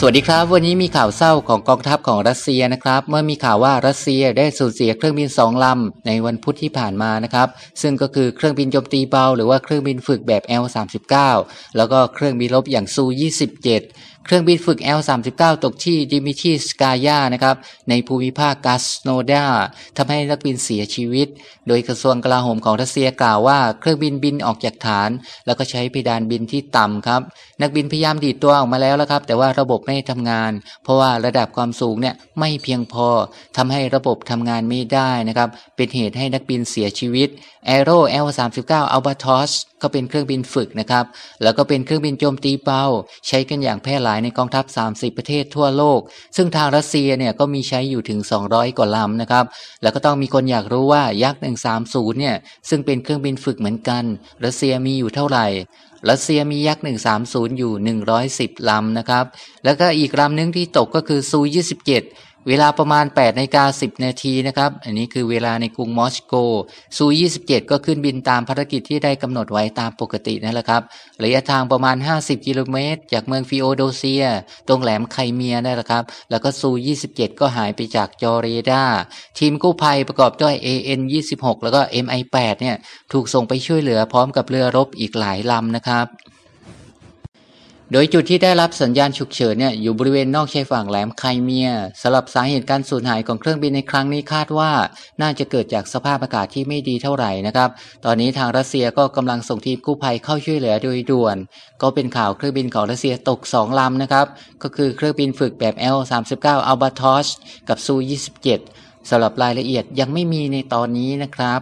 สวัสดีครับ วันนี้มีข่าวเศร้าของกองทัพของรัสเซียนะครับ เมื่อมีข่าวว่ารัสเซียได้สูญเสีย เครื่องบินสองลำในวันพุธที่ผ่านมานะครับ ซึ่งก็คือเครื่องบินโจมตีเบาหรือว่าเครื่องบินฝึกแบบ L39 แล้วก็เครื่องบินรบอย่างซู27เครื่องบินฝึก L39 ตกที่ดิมิทีสกายานะครับในภูมิภาคกาสโนดาทำให้นักบินเสียชีวิต โดยกระทรวงกลาโหมของรัสเซียกล่าวว่าเครื่องบินบินออกจากฐาน แล้วก็ใช้เพดานบินที่ต่ำครับนักบินพยายามดีดตัวออกมาแล้วแล้วครับแต่ว่าระบบไม่ทำงาน เพราะว่าระดับความสูงเนี่ยไม่เพียงพอทำให้ระบบทำงานไม่ได้นะครับเป็นเหตุให้นักบินเสียชีวิต Aero L39 Albatros ก็เป็นเครื่องบินฝึกนะครับ แล้วก็เป็นเครื่องบินโจมตีเบาใช้กันอย่างแพร่หลายในกองทัพ 30 ประเทศทั่วโลก ซึ่งทางรัสเซียเนี่ยก็มีใช้อยู่ถึง 200 กว่าลำนะครับ แล้วก็ต้องมีคนอยากรู้ว่ายักษ์ 130เนี่ยซึ่งเป็นเครื่องบินฝึกเหมือนกัน รัสเซียมีอยู่เท่าไหร่รัสเซียมียักษ์ 130 อยู่ 110ลำนะครับแล้วก็อีกลำนึงที่ตกก็คือซู27เวลาประมาณ8นาฬิกา10นาทีนะครับ อันนี้คือเวลาในกรุงมอสโกซู 27 ก็ขึ้นบินตามภารกิจที่ได้กำหนดไว้ตามปกตินั่นแหละครับ ระยะทางประมาณ 50 กิโลเมตร จากเมืองฟิโอโดเซีย ตรงแหลมไคเมีย นั่นแหละครับ แล้วก็ซู 27 ก็หายไปจากจอเรดา ทีมกู้ภัยประกอบด้วย AN 26แล้วก็ MI 8เนี่ย ถูกส่งไปช่วยเหลือพร้อมกับเรือรบอีกหลายลำนะครับโดยจุดที่ได้รับสัญญาณฉุกเฉินเนี่ยอยู่บริเวณนอกชายฝั่งแหลมไคเมียสำหรับสาเหตุการสูญหายของเครื่องบินในครั้งนี้คาดว่า น่าจะเกิดจากสภาพอากาศที่ไม่ดีเท่าไหร่นะครับ ตอนนี้ทางรัสเซียก็กำลังส่งทีมกู้ภัยเข้าช่วยเหลือโดยด่วน ก็เป็นข่าวเครื่องบินของรัสเซียตก 2 ลำนะครับก็คือเครื่องบินฝึกแบบ L39 อัลบาทอชกับซู27สำหรับรายละเอียดยังไม่มีในตอนนี้นะครับ